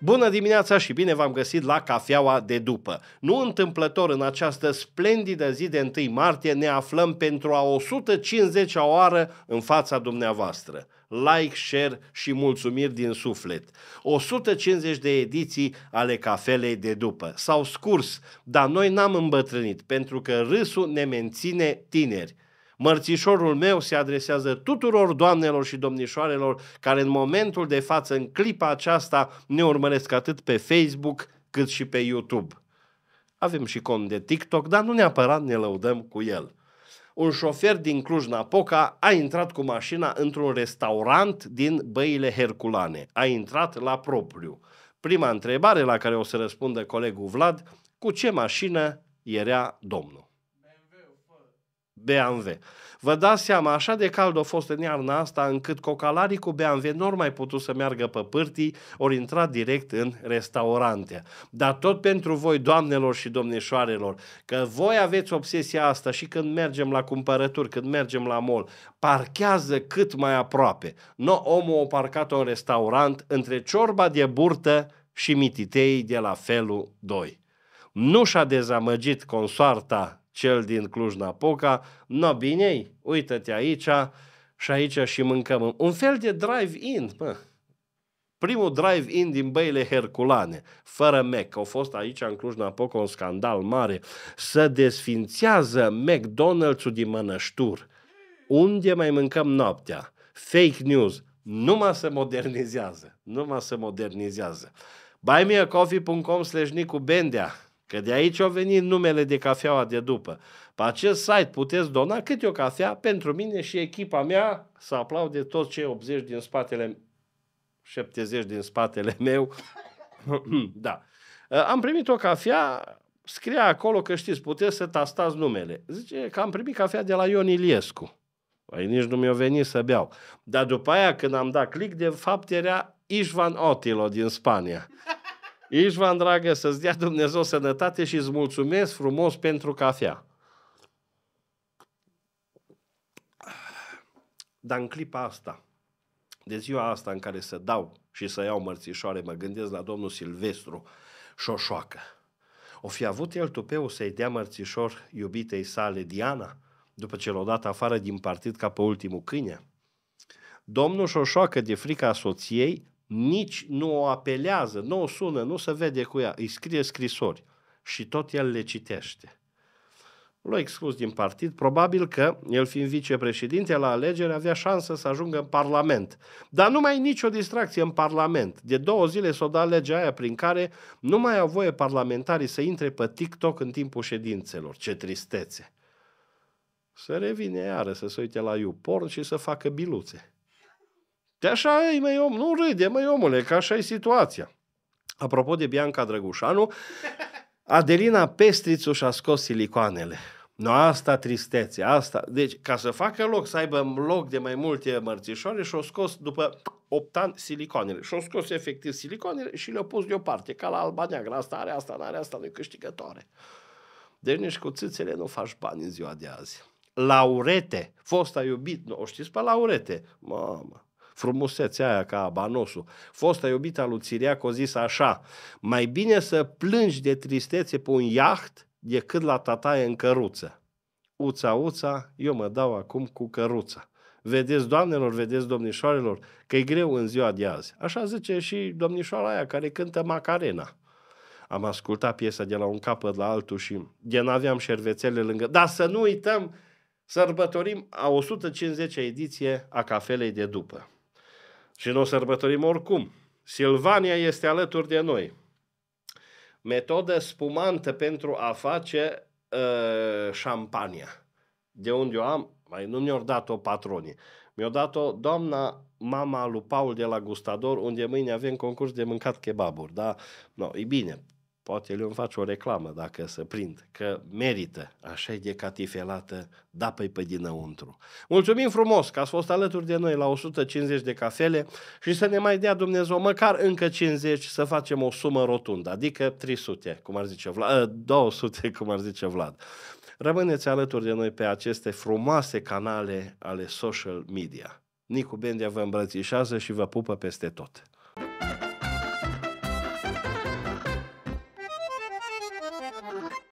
Bună dimineața și bine v-am găsit la cafeaua de după. Nu întâmplător în această splendidă zi de 1 martie ne aflăm pentru a 150-a oară în fața dumneavoastră. Like, share și mulțumiri din suflet. 150 de ediții ale cafelei de după. S-au scurs, dar noi n-am îmbătrânit pentru că râsul ne menține tineri. Mărțișorul meu se adresează tuturor doamnelor și domnișoarelor care în momentul de față, în clipa aceasta, ne urmăresc atât pe Facebook cât și pe YouTube. Avem și cont de TikTok, dar nu neapărat ne lăudăm cu el un șofer din Cluj-Napoca a intrat cu mașina într-un restaurant din Băile Herculane. A intrat la propriu. Prima întrebare la care o să răspundă colegul Vlad, cu ce mașină era domnul? BMW. Vă dați seama, așa de cald a fost în iarna asta încât cocalarii cu BMW nu au mai putut să meargă pe pârtii, ori intra direct în restaurante. Dar tot pentru voi, doamnelor și domnișoarelor, că voi aveți obsesia asta și când mergem la cumpărături, când mergem la mall, parchează cât mai aproape. Nu omul o parcat în restaurant între ciorba de burtă și mititei de la felul 2. Nu și-a dezamăgit consoarta cel din Cluj-Napoca, no bine uită-te aici și aici și mâncăm. Un fel de drive-in, mă. Primul drive-in din băile Herculane, fără Mac, au fost aici în Cluj-Napoca un scandal mare, să desfințează McDonald's-ul din Mănăștur. Unde mai mâncăm noaptea? Fake news. Numai se modernizează. Numai se modernizează. buymeacoffee.com slash Nicu Bendea Că de aici au venit numele de cafeaua de după. Pe acest site puteți dona câte o cafea pentru mine și echipa mea să aplaude toți cei 80 din spatele 70 din spatele meu. da. Ă, am primit o cafea, Scria acolo că știți, puteți să tastați numele. Zice că am primit cafea de la Ion Iliescu. Păi nici nu mi-a venit să beau. Dar după aia când am dat click, de fapt era Ișvan Otilo din Spania. Ișvan, dragă, să-ți dea Dumnezeu sănătate și îți mulțumesc frumos pentru cafea. Dar în clipa asta, de ziua asta în care să dau și să iau mărțișoare, mă gândesc la domnul Silvestru Șoșoacă. O fi avut el tupeu să-i dea mărțișor iubitei sale Diana, după ce l a dat afară din partid ca pe ultimul câine? Domnul Șoșoacă, de frica soției, nici nu o apelează, nu o sună, nu se vede cu ea, îi scrie scrisori și tot el le citește. L-a exclus din partid, probabil că, el fiind vicepreședinte la alegeri, avea șansă să ajungă în Parlament. Dar nu mai nicio distracție în Parlament. De două zile s-o da legea aia prin care nu mai au voie parlamentarii să intre pe TikTok în timpul ședințelor. Ce tristețe! Să revine iară să se uite la YouPorn și să facă biluțe. De așa e, măi, om, nu râde, măi, omule, că așa e situația. Apropo de Bianca Drăgușanu, Adelina Pestrițu și-a scos silicoanele. No, asta tristețe, asta. Deci, ca să facă loc, să aibă loc de mai multe mărțișoare și au scos după 8 ani silicoanele. și au scos efectiv silicoanele și le-a pus deoparte, ca la alba neagră. Asta are asta, nu are asta, nu-i câștigătoare. Deci nici cu țâțele nu faci bani în ziua de azi. Laurete, fosta iubit, nu, o știți pe Laurete? Mamă, frumusețea aia ca abanosul. Fosta a lui Țiriac o zis așa, mai bine să plângi de tristețe pe un iaht decât la tataie în căruță. Uța, uța, eu mă dau acum cu căruța. Vedeți, doamnelor, vedeți, domnișoarelor, că e greu în ziua de azi. Așa zice și domnișoara aia care cântă Macarena. Am ascultat piesa de la un capăt la altul și de n-aveam șervețele lângă. Dar să nu uităm, sărbătorim a 150-a ediție a Cafelei de După și nu o sărbătorim oricum. Silvania este alături de noi. Metodă spumantă pentru a face uh, șampania. De unde o am? Mai nu mi-au dat-o patronii. mi a dat-o doamna mama lui Paul de la Gustador, unde mâine avem concurs de mâncat kebaburi. Da? No, e bine, poate le face o reclamă dacă se prind, că merită, așa de catifelată, da pe păi, pe dinăuntru. Mulțumim frumos că ați fost alături de noi la 150 de cafele și să ne mai dea Dumnezeu măcar încă 50 să facem o sumă rotundă, adică 300, cum ar zice Vlad, 200, ă, cum ar zice Vlad. Rămâneți alături de noi pe aceste frumoase canale ale social media. Nicu Bendea vă îmbrățișează și vă pupă peste tot.